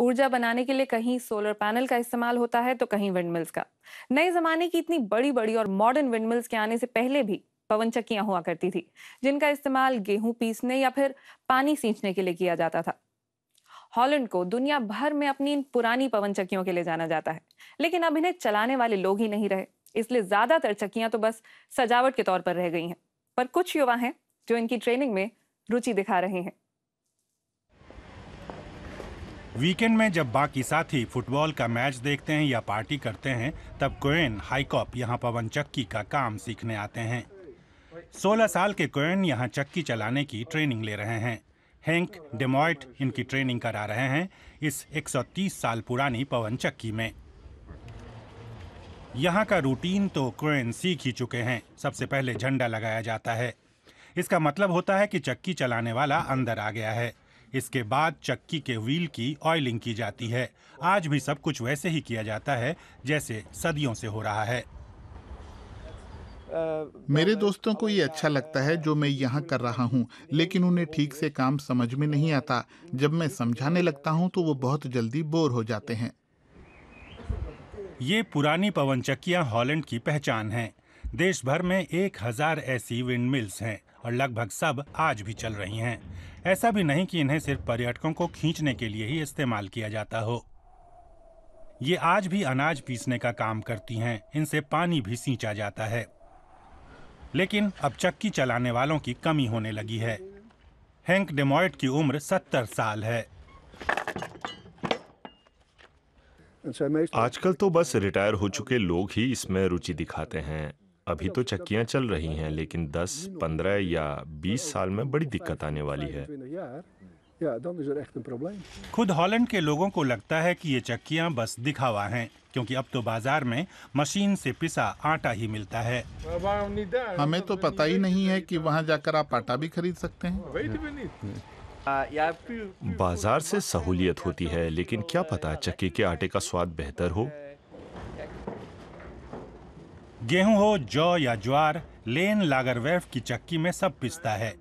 ऊर्जा बनाने के लिए कहीं सोलर पैनल का इस्तेमाल होता है तो कहीं विंडमिल्स का नए जमाने की इतनी बड़ी बड़ी और मॉडर्न विंडमिल्स के आने से पहले भी पवन चक्कियां हुआ करती थी जिनका इस्तेमाल गेहूं पीसने या फिर पानी सींचने के लिए किया जाता था हॉलैंड को दुनिया भर में अपनी इन पुरानी पवन चक्कियों के लिए जाना जाता है लेकिन अब इन्हें चलाने वाले लोग ही नहीं रहे इसलिए ज्यादातर चक्कियां तो बस सजावट के तौर पर रह गई हैं पर कुछ युवा हैं जो इनकी ट्रेनिंग में रुचि दिखा रहे हैं वीकेंड में जब बाकी साथी फुटबॉल का मैच देखते हैं या पार्टी करते हैं तब कोयन हाईकॉप यहाँ पवन चक्की का काम सीखने आते हैं 16 साल के कोयन यहाँ चक्की चलाने की ट्रेनिंग ले रहे हैं हैंक डेमोइट इनकी ट्रेनिंग करा रहे हैं इस 130 साल पुरानी पवन चक्की में यहाँ का रूटीन तो कोयन सीख ही चुके हैं सबसे पहले झंडा लगाया जाता है इसका मतलब होता है कि चक्की चलाने वाला अंदर आ गया है इसके बाद चक्की के व्हील की ऑयलिंग की जाती है आज भी सब कुछ वैसे ही किया जाता है जैसे सदियों से हो रहा है मेरे दोस्तों को ये अच्छा लगता है जो मैं यहाँ कर रहा हूँ लेकिन उन्हें ठीक से काम समझ में नहीं आता जब मैं समझाने लगता हूँ तो वो बहुत जल्दी बोर हो जाते हैं ये पुरानी पवन चक्कियाँ हॉलैंड की पहचान हैं देश भर में एक हजार ऐसी विंड मिल्स हैं और लगभग सब आज भी चल रही हैं ऐसा भी नहीं कि इन्हें सिर्फ पर्यटकों को खींचने के लिए ही इस्तेमाल किया जाता हो ये आज भी अनाज पीसने का काम करती हैं इनसे पानी भी सींचा जाता है लेकिन अब चक्की चलाने वालों की कमी होने लगी है हैंक डेमोइट की उम्र 70 साल है अच्छा, आजकल तो बस रिटायर हो चुके लोग ही इसमें रुचि दिखाते हैं अभी तो चक्कियाँ चल रही हैं लेकिन 10, 15 या 20 साल में बड़ी दिक्कत आने वाली है खुद हॉलैंड के लोगों को लगता है कि ये चक्कियाँ बस दिखावा हैं क्योंकि अब तो बाजार में मशीन से पिसा आटा ही मिलता है हमें तो पता ही नहीं है कि वहाँ जाकर आप आटा भी खरीद सकते हैं बाजार से सहूलियत होती है लेकिन क्या पता चक्की के आटे का स्वाद बेहतर हो गेहूं हो जौ या ज्वार लेन लागरवेफ की चक्की में सब पिसता है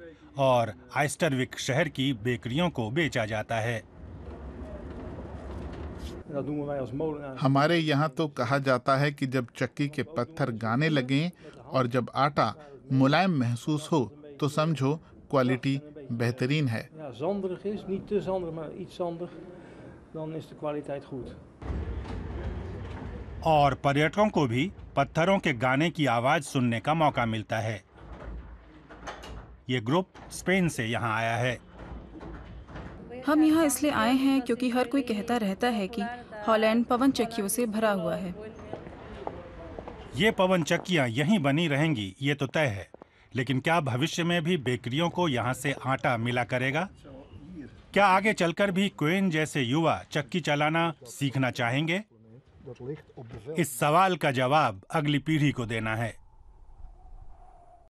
और आइस्टरविक शहर की बेकरियों को बेचा जाता है हमारे यहाँ तो कहा जाता है कि जब चक्की के पत्थर गाने लगें और जब आटा मुलायम महसूस हो तो समझो क्वालिटी बेहतरीन है और पर्यटकों को भी पत्थरों के गाने की आवाज़ सुनने का मौका मिलता है ये ग्रुप स्पेन से यहाँ आया है हम यहाँ इसलिए आए हैं क्योंकि हर कोई कहता रहता है कि हॉलैंड पवन चक्कियों से भरा हुआ है ये पवन चक्कियाँ यहीं बनी रहेंगी ये तो तय है लेकिन क्या भविष्य में भी बेकरियों को यहाँ से आटा मिला करेगा क्या आगे चलकर भी क्वेन जैसे युवा चक्की चलाना सीखना चाहेंगे इस सवाल का जवाब अगली पीढ़ी को देना है